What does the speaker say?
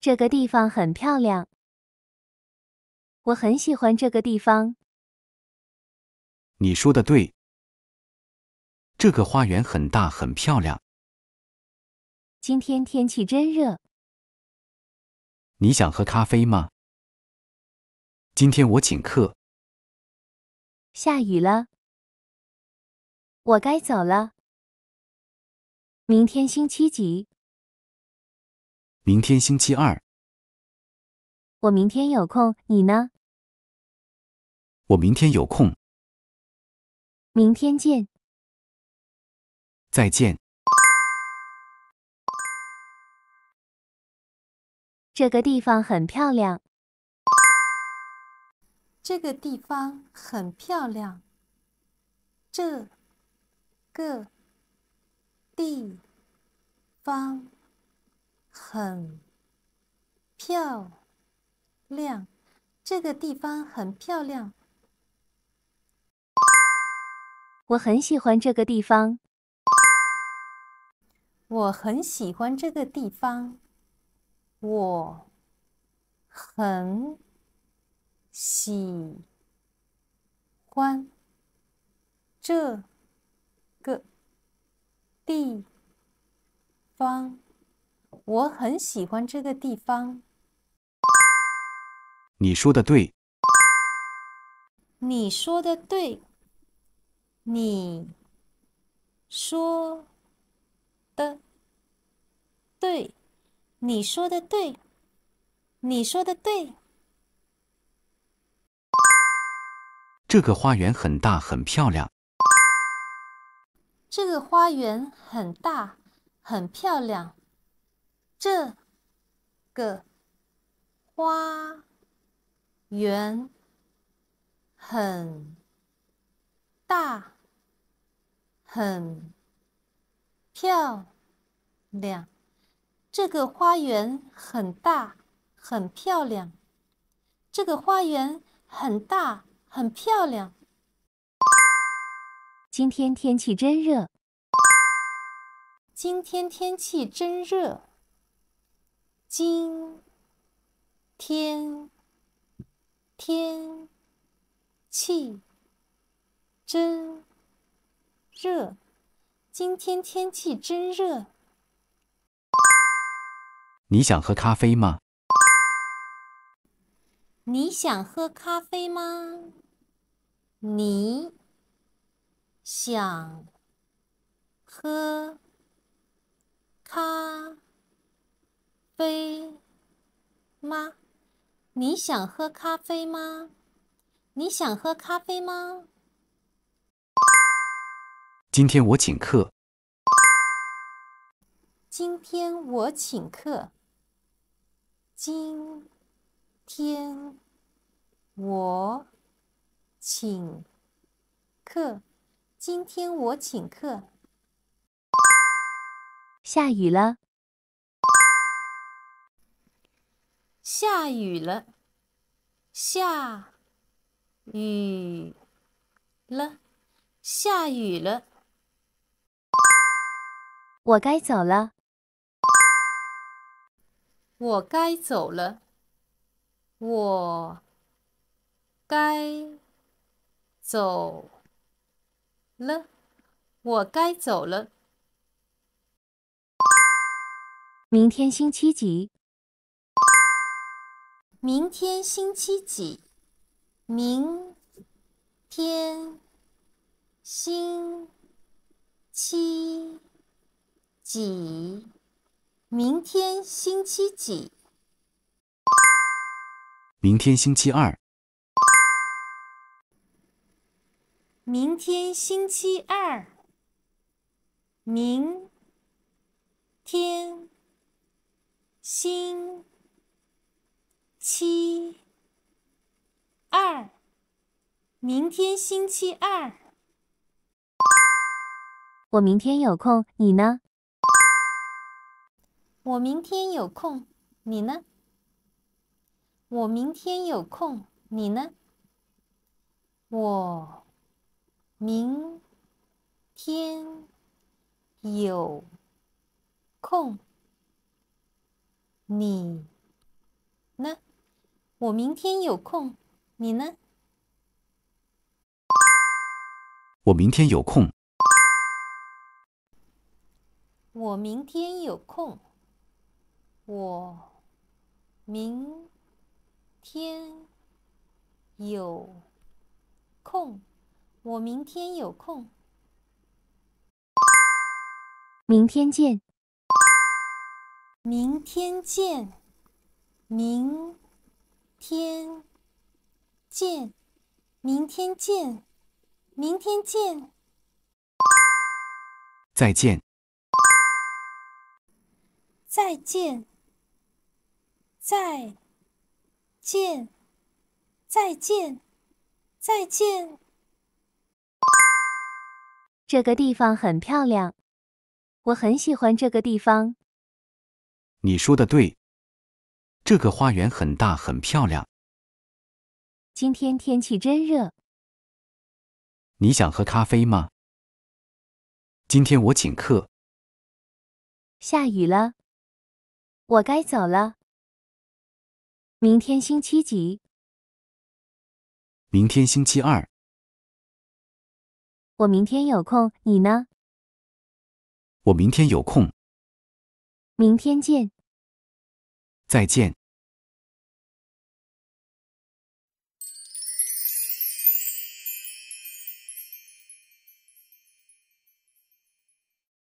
这个地方很漂亮，我很喜欢这个地方。你说的对，这个花园很大很漂亮。今天天气真热。你想喝咖啡吗？今天我请客。下雨了，我该走了。明天星期几？明天星期二，我明天有空，你呢？我明天有空。明天见。再见。这个地方很漂亮。这个地方很漂亮。这个地方。很漂亮，这个地方很漂亮。我很喜欢这个地方。我很喜欢这个地方。我很喜欢这个地方。我很喜欢这个地方。你说的对。你说的对。你说的对。你说的对。你说的对。这个花园很大，很漂亮。这个花园很大，很漂亮。这个花园很大，很漂亮。这个花园很大，很漂亮。这个花园很大，很漂亮。今天天气真热。今天天气真热。今天天气真热。今天天气真热。你想喝咖啡吗？你想喝咖啡吗？你想喝咖？杯，妈，你想喝咖啡吗？你想喝咖啡吗？今天我请客。今天我请客。今，天，我，请客。今天我请客。下雨了。下雨了，下雨了，下雨了。我该走了，我该走了，我该走了，我该走了。明天星期几？明天星期几？明，天，星，期，几？明天星期几？明天星期二。明天星期二。明，天，星。七二，明天星期二，我明天有空，你呢？我明天有空，你呢？我明天有空，你呢？我明天有空，你。我明天有空，你呢？我明天有空。我明天有空。我明天有空。我明天有空。明天见。明天见。明。天见，明天见，明天见，再见，再见，再，见，再见，再见。这个地方很漂亮，我很喜欢这个地方。你说的对。这个花园很大，很漂亮。今天天气真热。你想喝咖啡吗？今天我请客。下雨了，我该走了。明天星期几？明天星期二。我明天有空，你呢？我明天有空。明天见。再见。